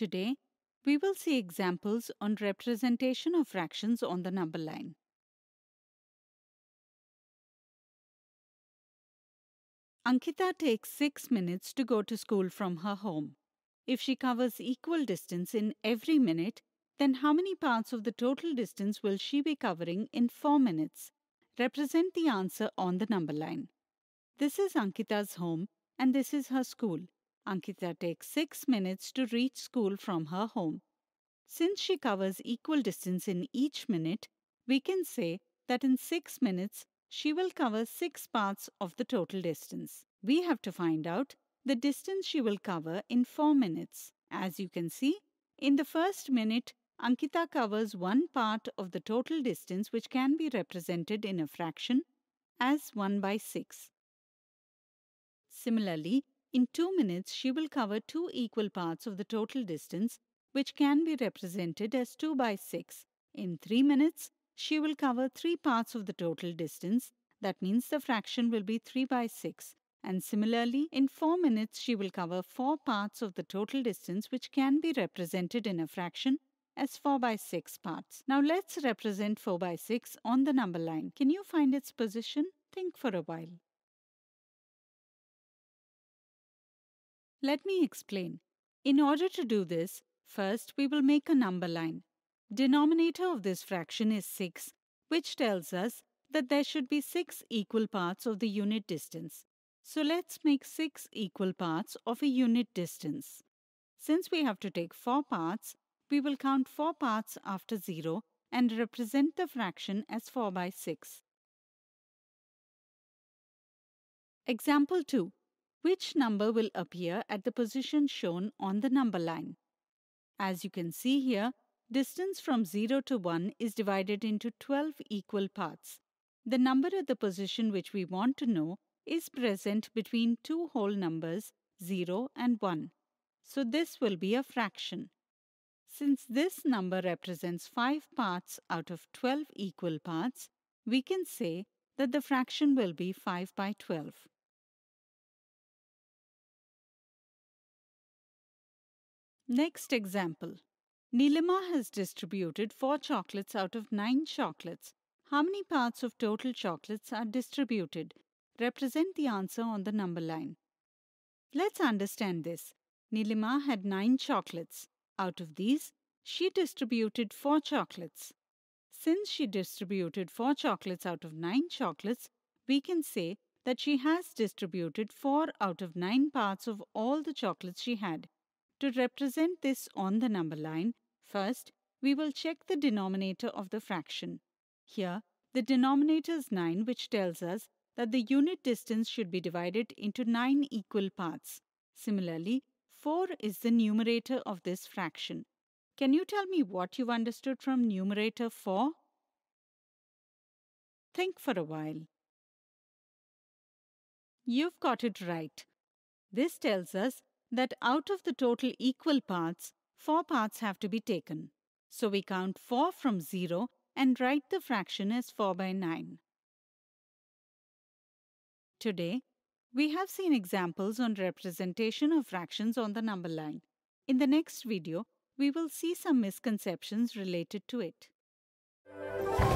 Today, we will see examples on representation of fractions on the number line. Ankita takes 6 minutes to go to school from her home. If she covers equal distance in every minute, then how many parts of the total distance will she be covering in 4 minutes? Represent the answer on the number line. This is Ankita's home and this is her school. Ankita takes 6 minutes to reach school from her home. Since she covers equal distance in each minute, we can say that in 6 minutes she will cover 6 parts of the total distance. We have to find out the distance she will cover in 4 minutes. As you can see, in the first minute, Ankita covers one part of the total distance which can be represented in a fraction as 1 by 6. Similarly, in two minutes, she will cover two equal parts of the total distance, which can be represented as 2 by 6. In three minutes, she will cover three parts of the total distance. That means the fraction will be 3 by 6. And similarly, in 4 minutes, she will cover 4 parts of the total distance which can be represented in a fraction as 4 by 6 parts. Now let's represent 4 by 6 on the number line. Can you find its position? Think for a while. Let me explain. In order to do this, first we will make a number line. Denominator of this fraction is 6, which tells us that there should be 6 equal parts of the unit distance. So let's make 6 equal parts of a unit distance. Since we have to take 4 parts, we will count 4 parts after 0 and represent the fraction as 4 by 6. Example 2 which number will appear at the position shown on the number line. As you can see here, distance from 0 to 1 is divided into 12 equal parts. The number at the position which we want to know is present between two whole numbers 0 and 1. So this will be a fraction. Since this number represents 5 parts out of 12 equal parts, we can say that the fraction will be 5 by 12. Next example. Nilima has distributed 4 chocolates out of 9 chocolates. How many parts of total chocolates are distributed? Represent the answer on the number line. Let's understand this. Nilima had 9 chocolates. Out of these, she distributed 4 chocolates. Since she distributed 4 chocolates out of 9 chocolates, we can say that she has distributed 4 out of 9 parts of all the chocolates she had. To represent this on the number line, first we will check the denominator of the fraction. Here, the denominator is 9 which tells us that the unit distance should be divided into 9 equal parts. Similarly, 4 is the numerator of this fraction. Can you tell me what you have understood from numerator 4? Think for a while. You've got it right. This tells us that out of the total equal parts, 4 parts have to be taken. So we count 4 from 0 and write the fraction as 4 by 9. Today, we have seen examples on representation of fractions on the number line. In the next video, we will see some misconceptions related to it.